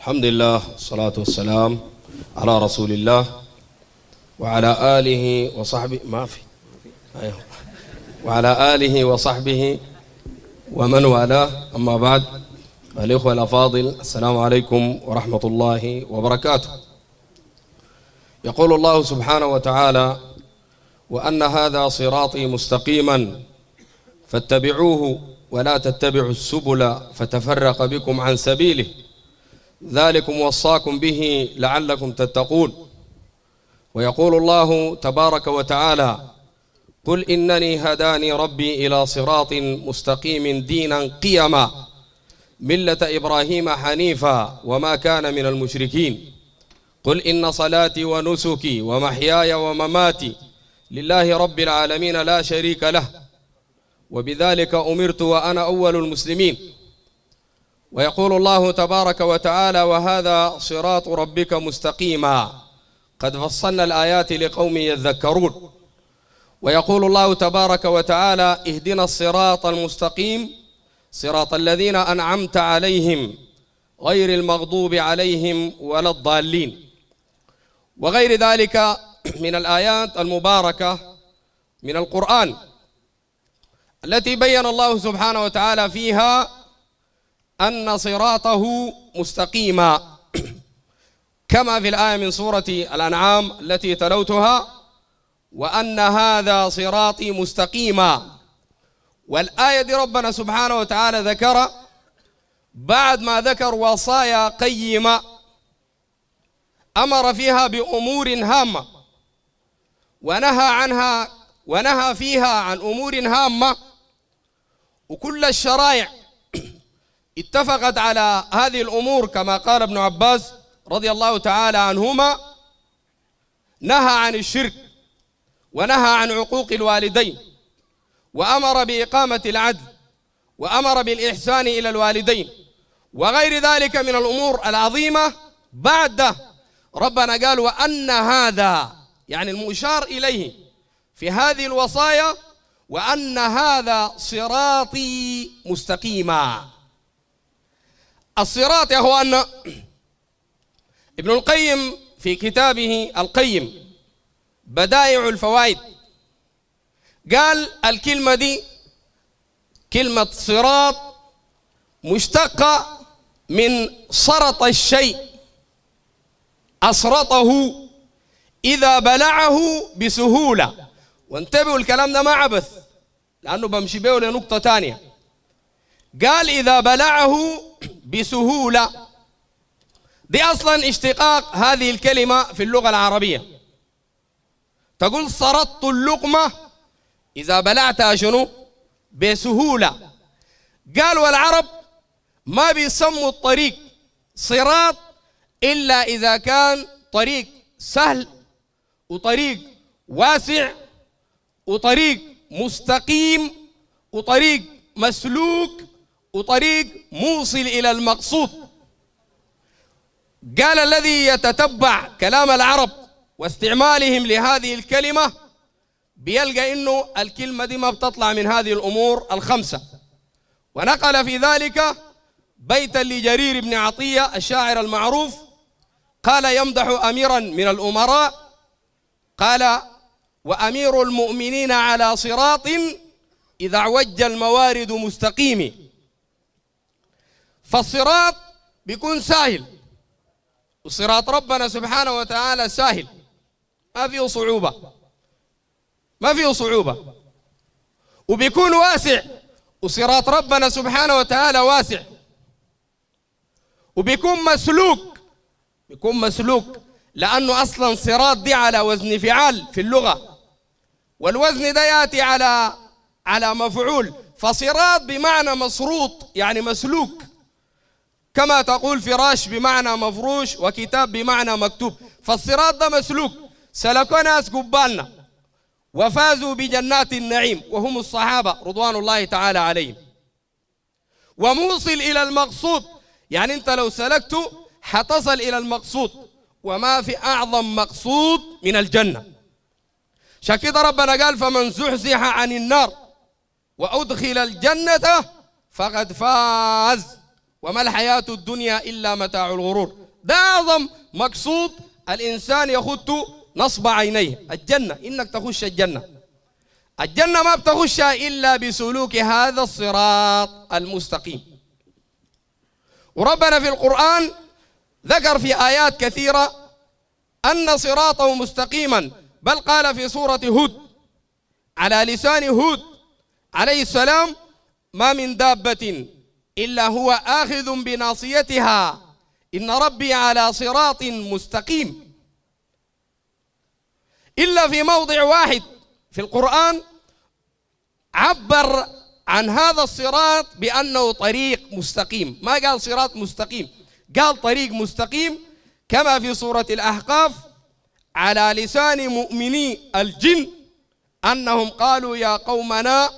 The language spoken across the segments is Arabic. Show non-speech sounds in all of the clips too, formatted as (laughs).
الحمد لله والصلاة والسلام على رسول الله وعلى آله وصحبه ما في أيوه وعلى آله وصحبه ومن والاه أما بعد الإخوة الأفاضل السلام عليكم ورحمة الله وبركاته يقول الله سبحانه وتعالى وأن هذا صراطي مستقيما فاتبعوه ولا تتبعوا السبل فتفرق بكم عن سبيله ذلكم وصاكم به لعلكم تتقون ويقول الله تبارك وتعالى قل إنني هداني ربي إلى صراط مستقيم دينا قيما ملة إبراهيم حنيفا وما كان من المشركين قل إن صلاتي ونسكي ومحياي ومماتي لله رب العالمين لا شريك له وبذلك أمرت وأنا أول المسلمين ويقول الله تبارك وتعالى وهذا صراط ربك مستقيما قد فصلنا الآيات لقوم يذكرون ويقول الله تبارك وتعالى اهدنا الصراط المستقيم صراط الذين أنعمت عليهم غير المغضوب عليهم ولا الضالين وغير ذلك من الآيات المباركة من القرآن التي بين الله سبحانه وتعالى فيها أن صراطه مستقيما كما في الآية من سورة الأنعام التي تلوتها وأن هذا صراطي مستقيما والآية دي ربنا سبحانه وتعالى ذكر بعد ما ذكر وصايا قيمة أمر فيها بأمور هامة ونهى عنها ونهى فيها عن أمور هامة وكل الشرائع اتفقت على هذه الأمور كما قال ابن عباس رضي الله تعالى عنهما نهى عن الشرك ونهى عن عقوق الوالدين وأمر بإقامة العدل وأمر بالإحسان إلى الوالدين وغير ذلك من الأمور العظيمة بعد ربنا قال وأن هذا يعني المشار إليه في هذه الوصايا وأن هذا صراطي مستقيما الصراط يا اخواننا ابن القيم في كتابه القيم بدائع الفوائد قال الكلمة دي كلمة صراط مشتقة من صرط الشيء أسرطه إذا بلعه بسهولة وانتبهوا الكلام ده ما عبث لأنه بمشي بيه لنقطة تانية قال إذا بلعه بسهولة دي أصلا اشتقاق هذه الكلمة في اللغة العربية تقول سرطت اللقمة إذا بلعتها شنو بسهولة قالوا العرب ما بيسموا الطريق صراط إلا إذا كان طريق سهل وطريق واسع وطريق مستقيم وطريق مسلوك وطريق موصل إلى المقصود قال الذي يتتبع كلام العرب واستعمالهم لهذه الكلمة بيلقى إنه الكلمة دي ما بتطلع من هذه الأمور الخمسة ونقل في ذلك بيتا لجرير بن عطية الشاعر المعروف قال يمدح أميرا من الأمراء قال وأمير المؤمنين على صراط إذا عوج الموارد مستقيم فالصراط بيكون سهل وصراط ربنا سبحانه وتعالى سهل ما فيه صعوبة ما فيه صعوبة وبيكون واسع وصراط ربنا سبحانه وتعالى واسع وبيكون مسلوك بيكون مسلوك لأنه أصلا صراط دي على وزن فعال في اللغة والوزن ده يأتي على على مفعول فصراط بمعنى مصروط يعني مسلوك كما تقول فراش بمعنى مفروش وكتاب بمعنى مكتوب فالصراط ده مسلوك سلكوا ناس قبالنا وفازوا بجنات النعيم وهم الصحابة رضوان الله تعالى عليهم وموصل إلى المقصود يعني أنت لو سلكت حتصل إلى المقصود وما في أعظم مقصود من الجنة شكد ربنا قال فمن زحزح عن النار وأدخل الجنة فقد فاز وما الحياة الدنيا إلا متاع الغرور ده أعظم مقصود الإنسان يخط نصب عينيه الجنة إنك تخش الجنة الجنة ما بتخش إلا بسلوك هذا الصراط المستقيم وربنا في القرآن ذكر في آيات كثيرة أن صراطه مستقيما بل قال في سورة هود على لسان هود عليه السلام ما من دابة إلا هو آخذ بناصيتها إن ربي على صراط مستقيم إلا في موضع واحد في القرآن عبر عن هذا الصراط بأنه طريق مستقيم ما قال صراط مستقيم قال طريق مستقيم كما في سورة الأحقاف على لسان مؤمني الجن أنهم قالوا يا قومنا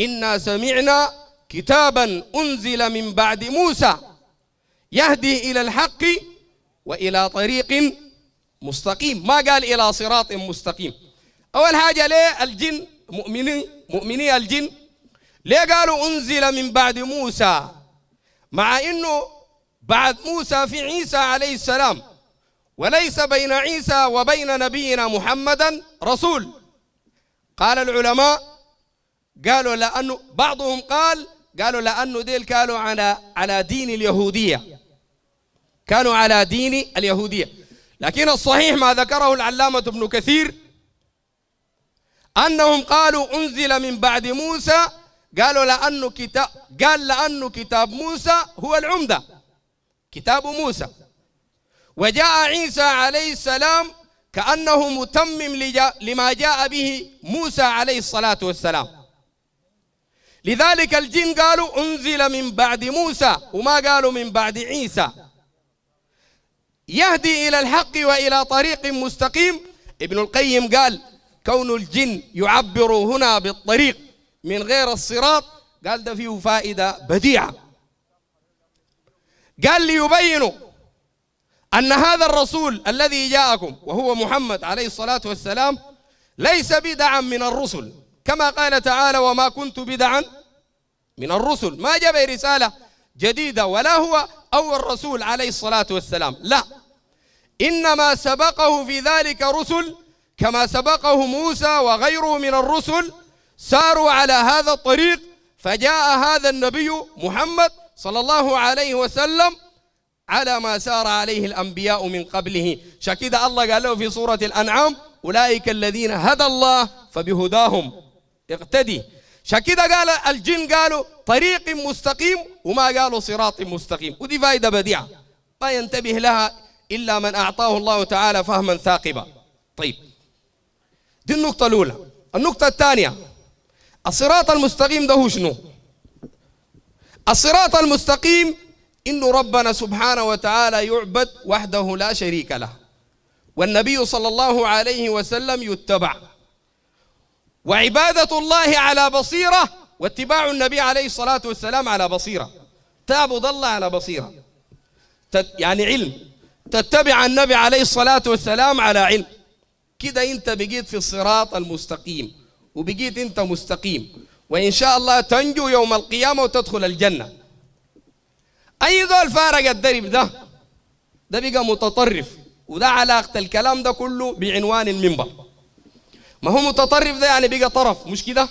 إنا سمعنا كتابا أنزل من بعد موسى يهدي إلى الحق وإلى طريق مستقيم ما قال إلى صراط مستقيم أول حاجة ليه الجن مؤمني مؤمني الجن ليه قالوا أنزل من بعد موسى مع إنه بعد موسى في عيسى عليه السلام وليس بين عيسى وبين نبينا محمدا رسول قال العلماء قالوا لأنه بعضهم قال قالوا لأنه ديل كانوا على على دين اليهودية كانوا على دين اليهودية لكن الصحيح ما ذكره العلامة ابن كثير أنهم قالوا أنزل من بعد موسى قالوا لأنه كتاب قال لأنه كتاب موسى هو العمدة كتاب موسى وجاء عيسى عليه السلام كأنه متمم لما جاء به موسى عليه الصلاة والسلام لذلك الجن قالوا أنزل من بعد موسى وما قالوا من بعد عيسى يهدي إلى الحق وإلى طريق مستقيم ابن القيم قال كون الجن يعبر هنا بالطريق من غير الصراط قال ده فيه فائدة بديعة قال ليبينوا أن هذا الرسول الذي جاءكم وهو محمد عليه الصلاة والسلام ليس بدعا من الرسل كما قال تعالى وما كنت بدعا من الرسل ما جاء رسالة جديدة ولا هو أول رسول عليه الصلاة والسلام لا إنما سبقه في ذلك رسل كما سبقه موسى وغيره من الرسل ساروا على هذا الطريق فجاء هذا النبي محمد صلى الله عليه وسلم على ما سار عليه الأنبياء من قبله شكد الله قال له في سورة الأنعام أولئك الذين هدى الله فبهداهم اقتدي عشان كده قال الجن قالوا طريق مستقيم وما قالوا صراط مستقيم ودي فائدة بديعة ما ينتبه لها إلا من أعطاه الله تعالى فهما ثاقبا طيب دي النقطة الأولى النقطة الثانية الصراط المستقيم ده هو شنو الصراط المستقيم إن ربنا سبحانه وتعالى يعبد وحده لا شريك له والنبي صلى الله عليه وسلم يتبع وعبادة الله على بصيرة واتباع النبي عليه الصلاة والسلام على بصيرة تعبد الله على بصيرة يعني علم تتبع النبي عليه الصلاة والسلام على علم كده انت بقيت في الصراط المستقيم وبقيت انت مستقيم وان شاء الله تنجو يوم القيامة وتدخل الجنة اي دول فارق الدرب ده ده بقى متطرف وده علاقة الكلام ده كله بعنوان المنبر ما هو متطرف ده يعني بقى طرف مش كده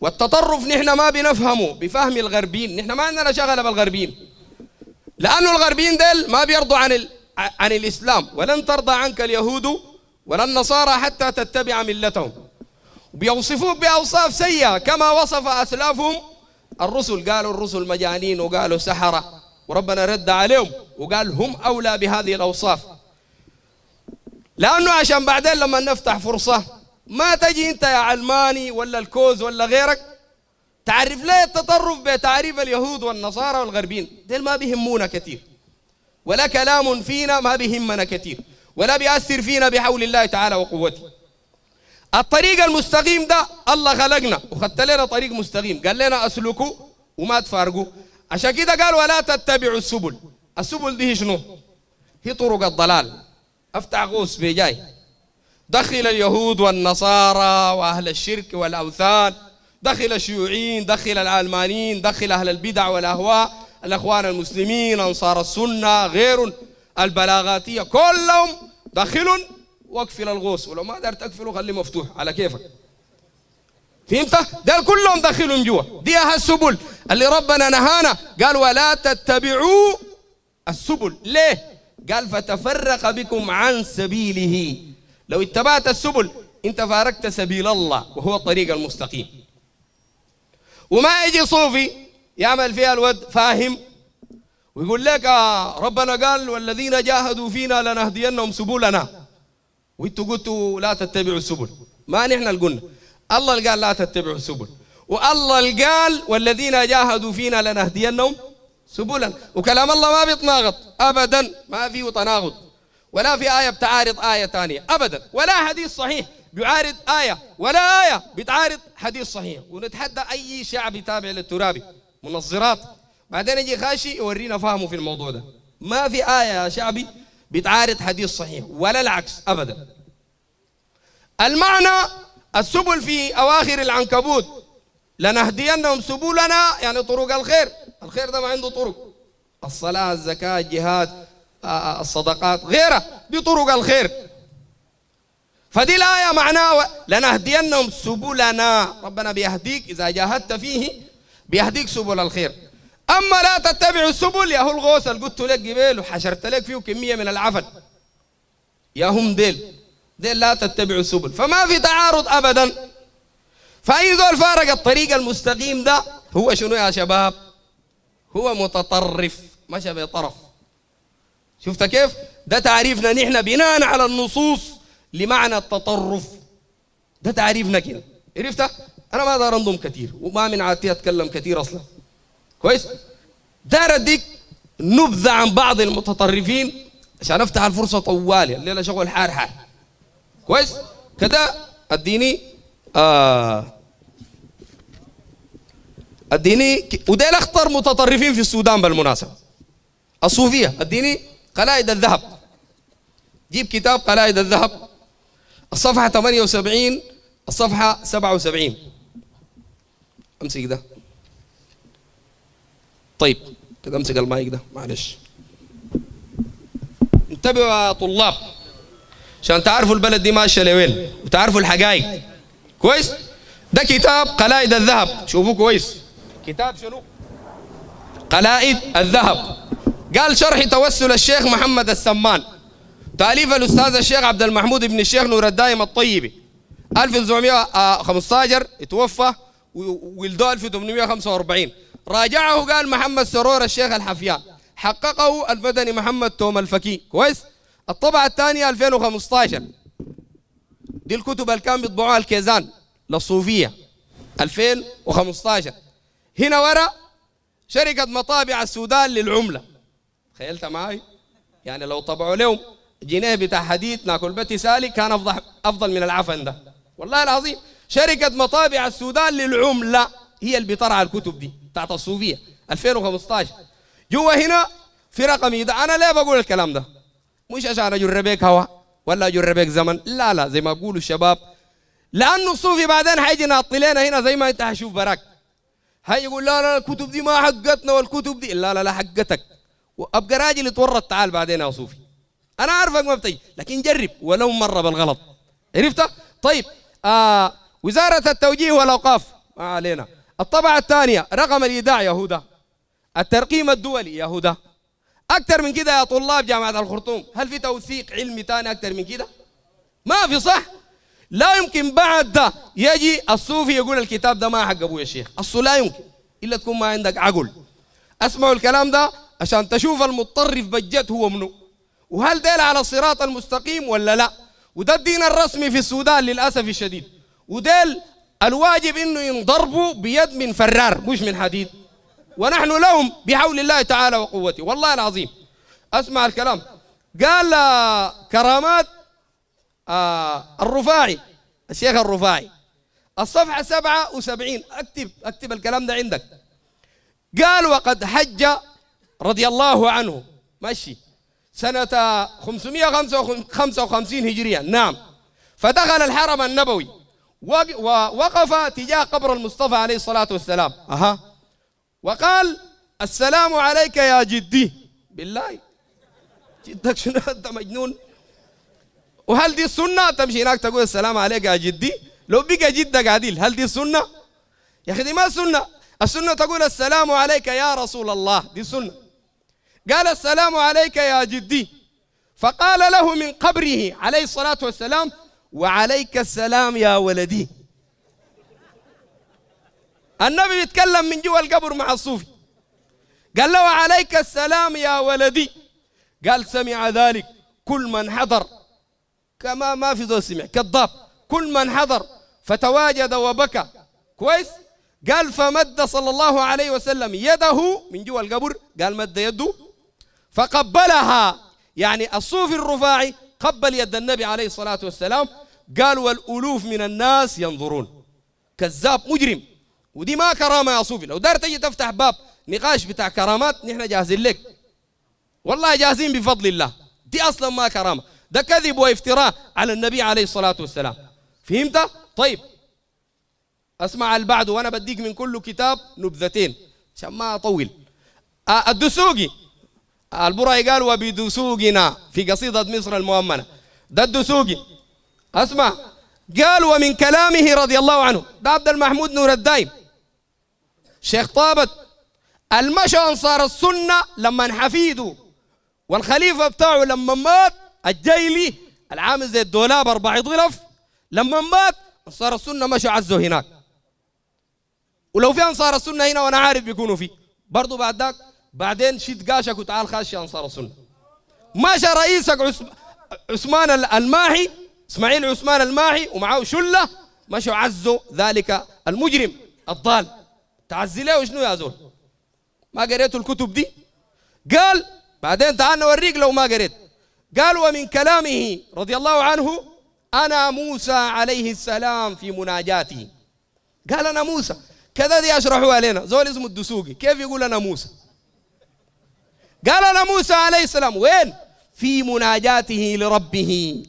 والتطرف نحن ما بنفهمه بفهم الغربيين نحن ما عندنا شغله بالغربيين لانه الغربيين ديل ما بيرضوا عن ال... عن الاسلام ولن ترضى عنك اليهود ولا النصارى حتى تتبع ملتهم بيوصفوك باوصاف سيئه كما وصف اسلافهم الرسل قالوا الرسل مجانين وقالوا سحره وربنا رد عليهم وقال هم اولى بهذه الاوصاف لانه عشان بعدين لما نفتح فرصه ما تجي انت يا علماني ولا الكوز ولا غيرك تعرف ليه التطرف بتعريف اليهود والنصارى والغربين ديل ما بيهمونا كثير ولا كلام فينا ما بيهمنا كثير ولا بيأثر فينا بحول الله تعالى وقوته الطريق المستقيم ده الله خلقنا وخدت لنا طريق مستقيم قال لنا اسلكوا وما تفارقوا عشان كده قال ولا تتبعوا السبل السبل دي شنو هي طرق الضلال افتح في بجاي دخل اليهود والنصارى وأهل الشرك والأوثان دخل الشيوعيين دخل العلمانيين دخل أهل البدع والأهواء الأخوان المسلمين أنصار السنة غير البلاغاتية كلهم دخل واقفل الغوص ولو ما قدرت تقفله خليه مفتوح على كيفك فهمت؟ ده كلهم دخلهم جوا دي السبل اللي ربنا نهانا قال ولا تتبعوا السبل ليه؟ قال فتفرق بكم عن سبيله لو اتبعت السبل انت فارقت سبيل الله وهو الطريق المستقيم وما يجي صوفي يعمل فيها الود فاهم ويقول لك آه ربنا قال والذين جاهدوا فينا لنهدينهم سبلنا وانتوا قلتوا لا تتبعوا السبل ما نحن قلنا الله اللي قال لا تتبعوا السبل والله اللي قال والذين جاهدوا فينا لنهدينهم سبلا وكلام الله ما بيتناقض ابدا ما فيه تناقض ولا في آية بتعارض آية ثانية أبدا ولا حديث صحيح بيعارض آية ولا آية بتعارض حديث صحيح ونتحدى أي شعب يتابع للترابي منظرات بعدين يجي خاشي يورينا فهمه في الموضوع ده ما في آية يا شعبي بتعارض حديث صحيح ولا العكس أبدا المعنى السبل في أواخر العنكبوت لنهدينهم سبلنا يعني طرق الخير الخير ده ما عنده طرق الصلاة الزكاة الجهاد الصدقات غيره بطرق الخير فدي الآية معناها لنهدينهم سبلنا ربنا بيهديك إذا جاهدت فيه بيهديك سبل الخير أما لا تتبع السبل يا هو الغوص اللي قلت لك قبيل وحشرت لك فيه كمية من العفن يا هم ديل ديل لا تتبع السبل فما في تعارض أبدا فأي ذول فارق الطريق المستقيم ده هو شنو يا شباب هو متطرف مشى بطرف شفت كيف؟ ده تعريفنا نحن بناء على النصوص لمعنى التطرف ده تعريفنا كده عرفت؟ أنا ما دار انضم كثير وما من عادتي أتكلم كثير أصلا كويس؟ دار أديك نبذة عن بعض المتطرفين عشان أفتح الفرصة طوالي الليلة شغل حار حار كويس؟ كده أديني آه اديني وديل اخطر متطرفين في السودان بالمناسبه الصوفيه اديني قلائد الذهب جيب كتاب قلائد الذهب الصفحة 78 الصفحة 77 امسك ده طيب كده امسك المايك ده معلش انتبهوا يا طلاب عشان تعرفوا البلد دي ماشيه لوين وتعرفوا الحقائق كويس ده كتاب قلائد الذهب شوفوه كويس كتاب شنو قلائد الذهب قال شرح توسل الشيخ محمد السمان تأليف الأستاذ الشيخ عبد المحمود بن الشيخ نور الدائم الطيبي 1915 توفى ولده 1845 راجعه قال محمد سرور الشيخ الحفيان حققه المدني محمد توم الفكي كويس الطبعة الثانية 2015 دي الكتب اللي كان بيطبعوها الكيزان للصوفية 2015 هنا ورا شركة مطابع السودان للعملة تخيلت معي يعني لو طبعوا لهم جنيه بتاع حديد ناكل بتي سالي كان افضل افضل من العفن ده والله العظيم شركه مطابع السودان للعمله هي اللي بترعى الكتب دي بتاعت الصوفيه 2015 جوا هنا في رقمي ده انا ليه بقول الكلام ده مش عشان اجربك هوا ولا اجربك زمن لا لا زي ما بقولوا الشباب لانه الصوفي بعدين حيجي ناطي لنا هنا زي ما انت حشوف براك هيقول لا لا الكتب دي ما حقتنا والكتب دي لا لا لا حقتك وابقى راجل يتورط تعال بعدين يا صوفي انا عارفك ما بتجي لكن جرب ولو مره بالغلط عرفت طيب آه وزاره التوجيه والاوقاف ما علينا الطبعه الثانيه رقم الايداع يا هدى الترقيم الدولي يا هدى اكثر من كده يا طلاب جامعه الخرطوم هل في توثيق علمي ثاني اكثر من كده ما في صح لا يمكن بعد ده يجي الصوفي يقول الكتاب ده ما حق ابويا الشيخ اصله لا يمكن الا تكون ما عندك عقل اسمعوا الكلام ده عشان تشوف المضطر في بجت هو منو وهل ديل على الصراط المستقيم ولا لا وده الدين الرسمي في السودان للأسف الشديد وديل الواجب انه ينضربوا بيد من فرار مش من حديد ونحن لهم بحول الله تعالى وقوته والله العظيم اسمع الكلام قال كرامات آه الرفاعي الشيخ الرفاعي الصفحة 77 اكتب اكتب الكلام ده عندك قال وقد حج رضي الله عنه ماشي سنة 555 هجرية نعم فدخل الحرم النبوي ووقف تجاه قبر المصطفى عليه الصلاة والسلام أها وقال السلام عليك يا جدي بالله جدك شنو (laughs) انت مجنون وهل دي السنة تمشي هناك تقول السلام عليك يا جدي لو بقى جدك عديل هل دي السنة يا أخي دي ما السنة السنة تقول السلام عليك يا رسول الله دي السنة قال السلام عليك يا جدي فقال له من قبره عليه الصلاة والسلام وعليك السلام يا ولدي النبي بيتكلم من جوا القبر مع الصوفي قال له عليك السلام يا ولدي قال سمع ذلك كل من حضر كما ما في ذو سمع كذاب كل من حضر فتواجد وبكى كويس قال فمد صلى الله عليه وسلم يده من جوا القبر قال مد يده فقبلها يعني الصوفي الرفاعي قبل يد النبي عليه الصلاة والسلام قال والألوف من الناس ينظرون كذاب مجرم ودي ما كرامة يا صوفي لو دار تجي تفتح باب نقاش بتاع كرامات نحن جاهزين لك والله جاهزين بفضل الله دي أصلا ما كرامة ده كذب وافتراء على النبي عليه الصلاة والسلام فهمت؟ طيب اسمع البعض وانا بديك من كل كتاب نبذتين عشان ما اطول آه، الدسوقي البرعي قال وبدسوقنا في قصيدة مصر المؤمنة ده الدسوقي اسمع قال ومن كلامه رضي الله عنه ده عبد المحمود نور الدايم شيخ طابت المشى انصار السنة لما حفيده والخليفة بتاعه لما مات الجيلي العامل زي الدولاب أربع ضلف لما مات انصار السنة مشوا عزه هناك ولو في انصار السنة هنا وانا عارف بيكونوا فيه برضه بعد ذاك بعدين شد قاشك وتعال خاش يا انصار السنه مشى رئيسك عثمان الماحي اسماعيل عثمان الماحي ومعه شله مشوا عزوا ذلك المجرم الضال تعزي له شنو يا زول ما قريت الكتب دي قال بعدين تعال نوريك لو ما قريت قال ومن كلامه رضي الله عنه أنا موسى عليه السلام في مناجاته قال أنا موسى كذا دي أشرحوها لنا زول اسمه الدسوقي كيف يقول أنا موسى قال موسى عليه السلام وين في مناجاته لربه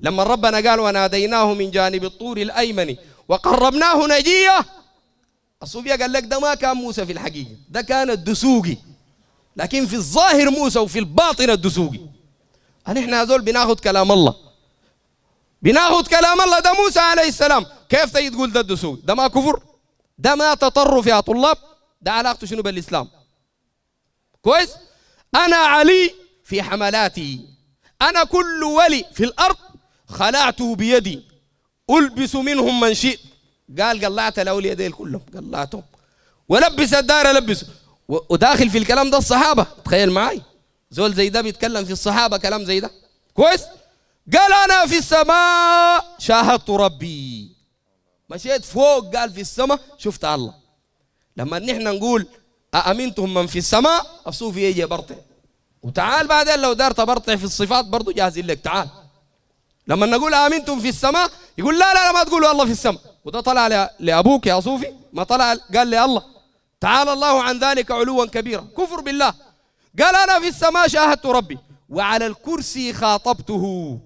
لما ربنا قال وناديناه من جانب الطور الأيمن وقربناه نجية الصوفية قال لك ده ما كان موسى في الحقيقة ده كان الدسوقي لكن في الظاهر موسى وفي الباطن الدسوقي نحن هذول بناخذ كلام الله بناخذ كلام الله ده موسى عليه السلام كيف تيجي تقول ده الدسوقي ده ما كفر ده ما تطرف يا طلاب ده علاقته شنو بالإسلام كويس أنا علي في حملاتي أنا كل ولي في الأرض خلعته بيدي ألبس منهم من شئت قال قلعت الأولياء ديل كلهم قلعتهم ولبس الدار ألبسه وداخل في الكلام ده الصحابة تخيل معي زول زي ده بيتكلم في الصحابة كلام زي ده كويس قال أنا في السماء شاهدت ربي مشيت فوق قال في السماء شفت الله لما نحن نقول أأمنتم من في السماء أصوف يجي برطع وتعال بعدين لو دار تبرطع في الصفات برضو جاهزين لك تعال لما نقول أأمنتم في السماء يقول لا لا لا ما تقولوا الله في السماء وده طلع لابوك يا صوفي ما طلع قال لي الله تعالى الله عن ذلك علوا كبيرا كفر بالله قال انا في السماء شاهدت ربي وعلى الكرسي خاطبته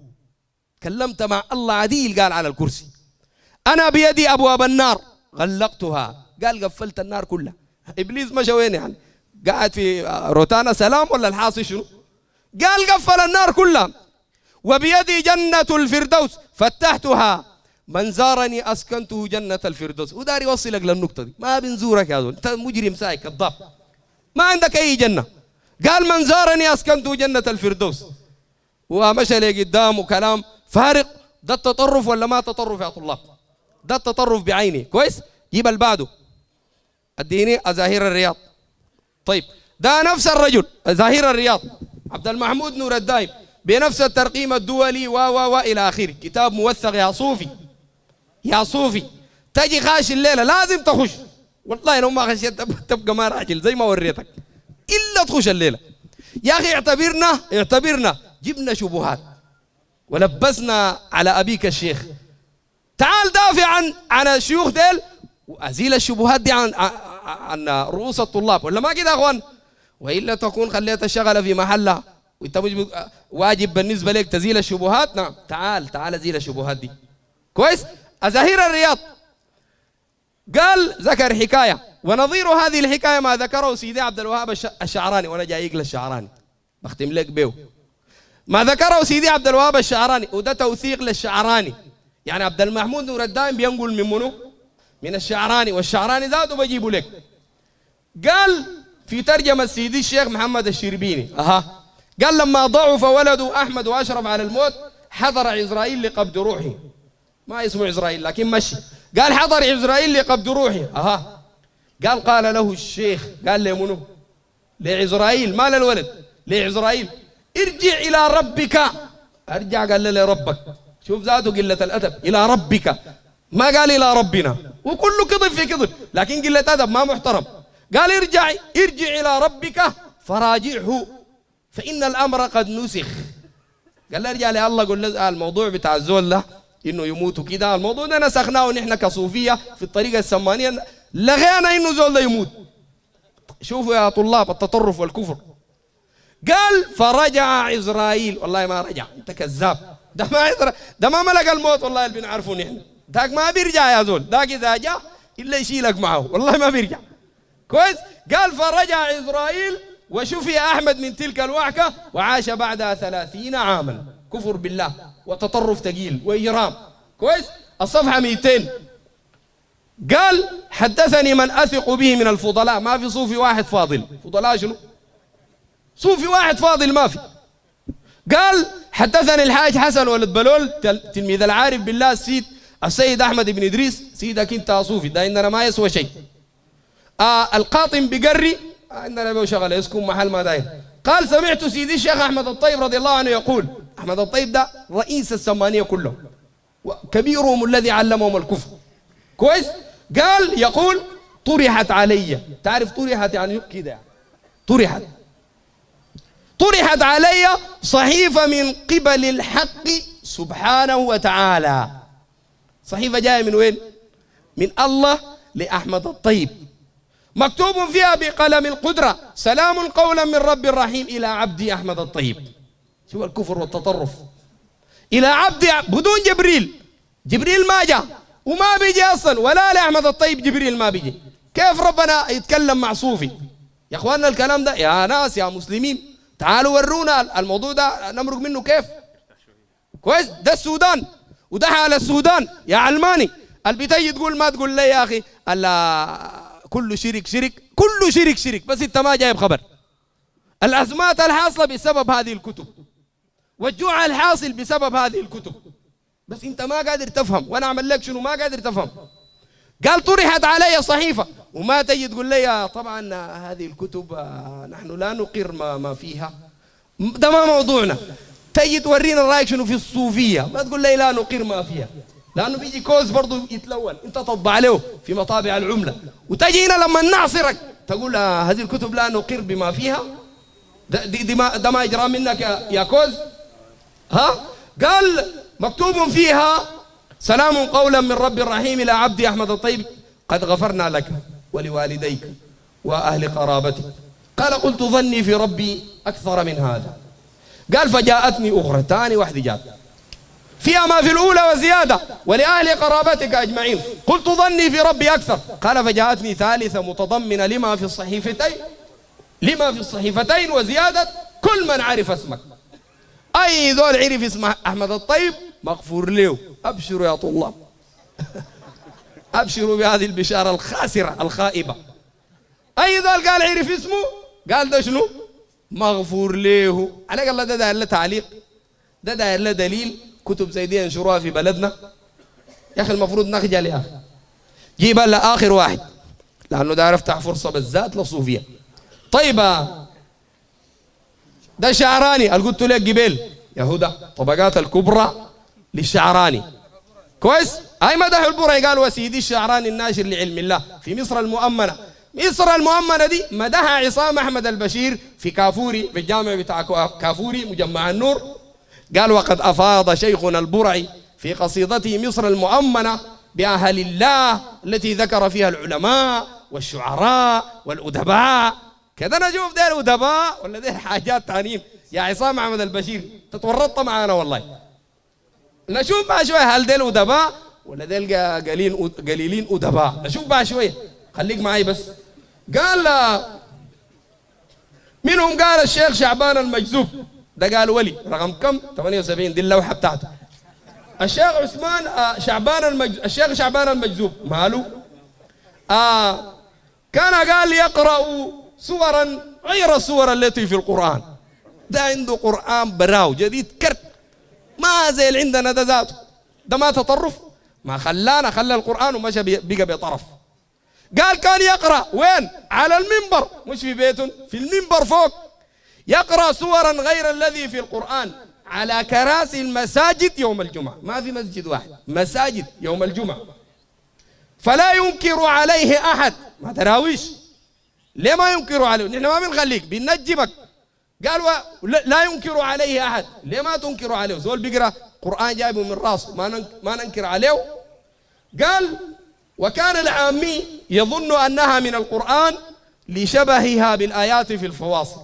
كلمت مع الله عديل قال على الكرسي انا بيدي ابواب النار غلقتها قال قفلت النار كلها ابليس مشى وين يعني قاعد في آه، روتانا سلام ولا الحاصل شنو قال قفل النار كلها وبيدي جنة الفردوس فتحتها من زارني اسكنته جنة الفردوس وداري يوصلك للنقطة دي ما بنزورك يا زول انت مجرم سايق كذاب ما عندك اي جنة قال من زارني اسكنته جنة الفردوس ومشى لي قدام وكلام فارق ده التطرف ولا ما تطرف يا طلاب ده التطرف بعيني كويس جيب اللي بعده اديني ازاهير الرياض طيب ده نفس الرجل ازاهير الرياض عبد المحمود نور الدايم بنفس الترقيم الدولي و و و الى اخره كتاب موثق يا صوفي يا صوفي تجي خاش الليله لازم تخش والله لو ما خشيت تبقى ما راجل زي ما وريتك الا تخش الليله يا اخي اعتبرنا اعتبرنا جبنا شبهات ولبسنا على ابيك الشيخ تعال دافع عن عن الشيوخ ديل وازيل الشبهات دي عن عن رؤوس الطلاب ولا ما كده يا اخوان والا تكون خليت شغله في محلها وانت مش واجب بالنسبه لك تزيل الشبهات نعم تعال تعال ازيل الشبهات دي كويس ازاهير الرياض قال ذكر حكايه ونظير هذه الحكايه ما ذكره سيدي عبد الوهاب الشعراني وانا جايك للشعراني بختم لك به ما ذكره سيدي عبد الوهاب الشعراني وده توثيق للشعراني يعني عبد المحمود نور الدائم بينقل من منو؟ من الشعراني والشعراني ذاته بجيبه لك قال في ترجمة سيدي الشيخ محمد الشربيني أها قال لما ضعف ولده أحمد وأشرف على الموت حضر عزرائيل لقبض روحي ما اسمه عزرائيل لكن مشي قال حضر عزرائيل لقبض روحي أها قال قال له الشيخ قال لي منو لعزرائيل ما للولد لعزرائيل ارجع إلى ربك ارجع قال لي ربك شوف ذاته قلة الأدب إلى ربك ما قال إلى ربنا وكله كذب في كذب لكن قلة أدب ما محترم قال ارجع ارجع إلى ربك فراجعه فإن الأمر قد نسخ قال له ارجع لله قل له الموضوع بتاع الزول ده انه يموت كده الموضوع ده نسخناه نحن كصوفيه في الطريقه السمانيه لغينا انه زول ده يموت شوفوا يا طلاب التطرف والكفر قال فرجع عزرائيل والله ما رجع انت كذاب ده ما ده ما ملك الموت والله اللي بنعرفه نحن ذاك ما بيرجع يا زول ذاك إذا جاء إلا يشيلك معه والله ما بيرجع كويس قال فرجع إسرائيل وشفي أحمد من تلك الوعكة وعاش بعدها ثلاثين عاما كفر بالله وتطرف ثقيل وإجرام كويس الصفحة 200 قال حدثني من أثق به من الفضلاء ما في صوفي واحد فاضل فضلاء شنو صوفي واحد فاضل ما في قال حدثني الحاج حسن ولد بلول تلميذ العارف بالله السيد السيد احمد بن ادريس سيدك انت صوفي ده اننا ما يسوى شيء آه القاطن بقري آه اننا ما شغله يسكن محل ما داير قال سمعت سيدي الشيخ احمد الطيب رضي الله عنه يقول احمد الطيب ده رئيس السمانيه كلهم وكبيرهم الذي علمهم الكفر كويس قال يقول طرحت علي تعرف طرحت يعني كده يعني. طرحت طرحت علي صحيفه من قبل الحق سبحانه وتعالى صحيفة جاية من وين؟ من الله لأحمد الطيب مكتوب فيها بقلم القدرة سلام قولا من رب رحيم إلى عبدي أحمد الطيب شو الكفر والتطرف إلى عبدي بدون جبريل جبريل ما جاء وما بيجي أصلا ولا لأحمد الطيب جبريل ما بيجي كيف ربنا يتكلم مع صوفي يا اخواننا الكلام ده يا ناس يا مسلمين تعالوا ورونا الموضوع ده نمرق منه كيف كويس ده السودان وده على السودان يا علماني البتاي تقول ما تقول لي يا اخي كله شرك شرك كله شرك شرك بس انت ما جايب خبر الازمات الحاصله بسبب هذه الكتب والجوع الحاصل بسبب هذه الكتب بس انت ما قادر تفهم وانا اعمل لك شنو ما قادر تفهم قال طرحت علي صحيفه وما تجي تقول لي طبعا هذه الكتب آه، نحن لا نقر ما فيها ده ما موضوعنا تجي تورينا رايك شنو في الصوفيه ما تقول لي لا نقر ما فيها لانه بيجي كوز برضه يتلون انت تطبع عليه في مطابع العمله وتجي هنا لما نعصرك تقول آه هذه الكتب لا نقر بما فيها ده, دي دي ما ده ما يجرى منك يا, يا كوز ها قال مكتوب فيها سلام قولا من رب رحيم الى عبدي احمد الطيب قد غفرنا لك ولوالديك واهل قرابتك قال قلت ظني في ربي اكثر من هذا قال فجاءتني أخرى ثاني واحدة جات فيها ما في الأولى وزيادة ولأهل قرابتك أجمعين قلت ظني في ربي أكثر قال فجاءتني ثالثة متضمنة لما في الصحيفتين لما في الصحيفتين وزيادة كل من عرف اسمك أي ذول عرف اسم أحمد الطيب مغفور له أبشروا يا طلاب (laughs) أبشروا بهذه البشارة الخاسرة الخائبة أي ذول قال عرف اسمه قال ده شنو مغفور له عليك الله ده ده له تعليق ده ده له دليل كتب زي دي ينشروها في بلدنا يا اخي المفروض نخجل يا اخي جيب هلا اخر واحد لانه ده يفتح فرصه بالذات للصوفيه طيب ده شعراني قلت لك جبال يا هدى طبقات الكبرى للشعراني كويس هاي مدح البرعي قال وسيدي الشعراني الناشر لعلم الله في مصر المؤمنه مصر المؤمنة دي مدها عصام أحمد البشير في كافوري في الجامع بتاع كافوري مجمع النور قال وقد أفاض شيخنا البرعي في قصيدته مصر المؤمنة بأهل الله التي ذكر فيها العلماء والشعراء والأدباء كذا نشوف ده الأدباء أدباء ولا ده حاجات تانيين يا عصام أحمد البشير تتورطت معانا والله نشوف بقى شوية هل ديل أدباء ولا ديل قليلين قليلين أدباء نشوف بقى شوية خليك معي بس قال منهم قال الشيخ شعبان المجذوب ده قال ولي رقم كم 78 دي اللوحه بتاعته الشيخ عثمان آه، شعبان المج... الشيخ شعبان المجذوب ماله آه كان قال يقرأ سورا غير السور التي في القرآن ده عنده قرآن براو جديد كرت ما زي اللي عندنا ده ذاته ده ما تطرف ما خلانا خلى القرآن ومشى بقى بطرف قال كان يقرأ وين على المنبر مش في بيته في المنبر فوق يقرأ سورا غير الذي في القرآن على كراسي المساجد يوم الجمعة ما في مسجد واحد مساجد يوم الجمعة فلا ينكر عليه أحد ما تراويش ليه ما ينكر عليه نحن ما بنخليك بننجمك قال لا ينكر عليه أحد ليه ما تنكر عليه زول بيقرأ قرآن جايبه من راسه ما ننكر عليه قال وكان العامي يظن أنها من القرآن لشبهها بالآيات في الفواصل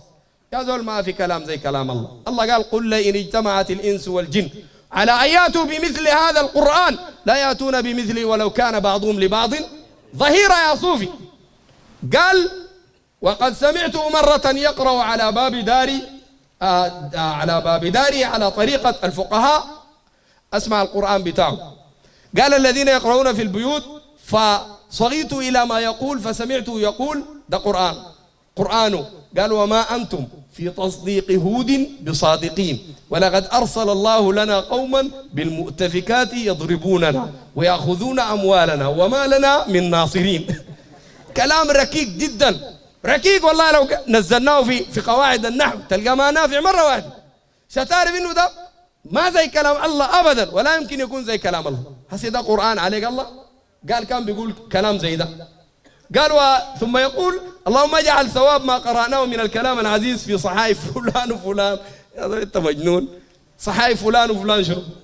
يا زول ما في كلام زي كلام الله الله قال قل إن اجتمعت الإنس والجن على أن يأتوا بمثل هذا القرآن لا يأتون بمثله ولو كان بعضهم لبعض ظهيرا يا صوفي قال وقد سمعته مرة يقرأ على باب داري آه، على باب داري على طريقة الفقهاء أسمع القرآن بتاعه قال الذين يقرؤون في البيوت فصغيت إلى ما يقول فسمعته يقول ده قرآن قرآنه قال وما أنتم في تصديق هود بصادقين ولقد أرسل الله لنا قوما بالمؤتفكات يضربوننا ويأخذون أموالنا وما لنا من ناصرين (laughs) كلام ركيك جدا ركيك والله لو نزلناه في في قواعد النحو تلقى ما نافع مرة واحدة ستعرف إنه ده ما زي كلام الله أبدا ولا يمكن يكون زي كلام الله هسي ده قرآن عليك الله قال كان بيقول كلام زي ده قال ثم يقول اللهم اجعل ثواب ما قرأناه من الكلام العزيز في صحائف فلان وفلان يا انت مجنون صحائف فلان وفلان شو